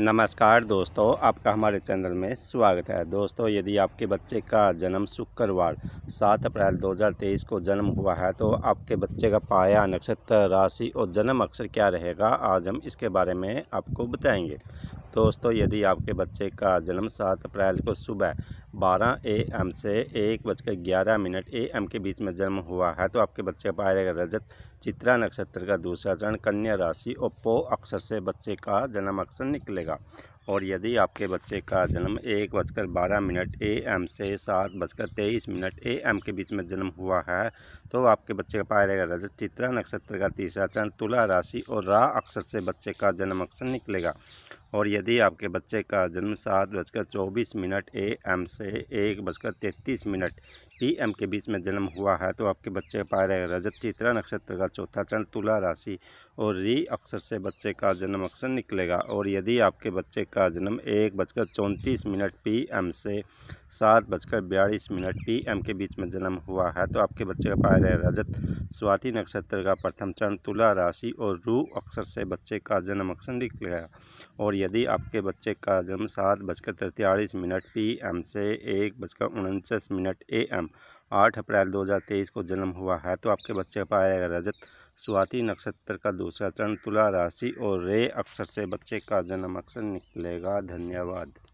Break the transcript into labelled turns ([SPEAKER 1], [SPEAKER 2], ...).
[SPEAKER 1] नमस्कार दोस्तों आपका हमारे चैनल में स्वागत है दोस्तों यदि आपके बच्चे का जन्म शुक्रवार 7 अप्रैल 2023 को जन्म हुआ है तो आपके बच्चे का पाया नक्षत्र राशि और जन्म अक्षर क्या रहेगा आज हम इसके बारे में आपको बताएंगे दोस्तों यदि आपके बच्चे का जन्म सात अप्रैल को सुबह 12 एम से एक बजकर ग्यारह मिनट ए एम के बीच में जन्म हुआ है तो आपके बच्चे का जाएगा रजत चित्रा नक्षत्र का दूसरा चरण कन्या राशि और पो अक्षर से बच्चे का जन्म अक्षर निकलेगा और यदि आपके बच्चे का जन्म एक बजकर बारह मिनट ए एम से सात बजकर तेईस मिनट ए एम के बीच में जन्म हुआ है तो आपके बच्चे का पाया जाएगा रजत चित्रा नक्षत्र का तीसरा चरण तुला राशि और रा अक्षर से बच्चे का जन्म अक्षर निकलेगा और यदि आपके बच्चे का जन्म सात बजकर चौबीस मिनट ए एम से एक बजकर तैंतीस मिनट पी एम के बीच में जन्म हुआ है तो आपके बच्चे पाए रहे रजत चित्रा नक्षत्र का चौथा चरण तुला राशि और री अक्षर से बच्चे का जन्म अक्षर निकलेगा और यदि आपके बच्चे का जन्म एक बजकर चौंतीस मिनट पी एम से सात बजकर बयालीस मिनट पी एम के बीच में जन्म हुआ है तो आपके बच्चे का पाए रहे रजत स्वाति नक्षत्र का प्रथम चरण तुला राशि और रू अक्षर से बच्चे का जन्म अक्षर निकलेगा और यदि आपके बच्चे का जन्म सात बजकर तैंतालीस मिनट पी एम से एक बजकर उनचास मिनट ए एम आठ अप्रैल 2023 को जन्म हुआ है तो आपके बच्चे का आएगा रजत स्वाति नक्षत्र का दूसरा चरण तुला राशि और रे अक्षर से बच्चे का जन्म अक्षर निकलेगा धन्यवाद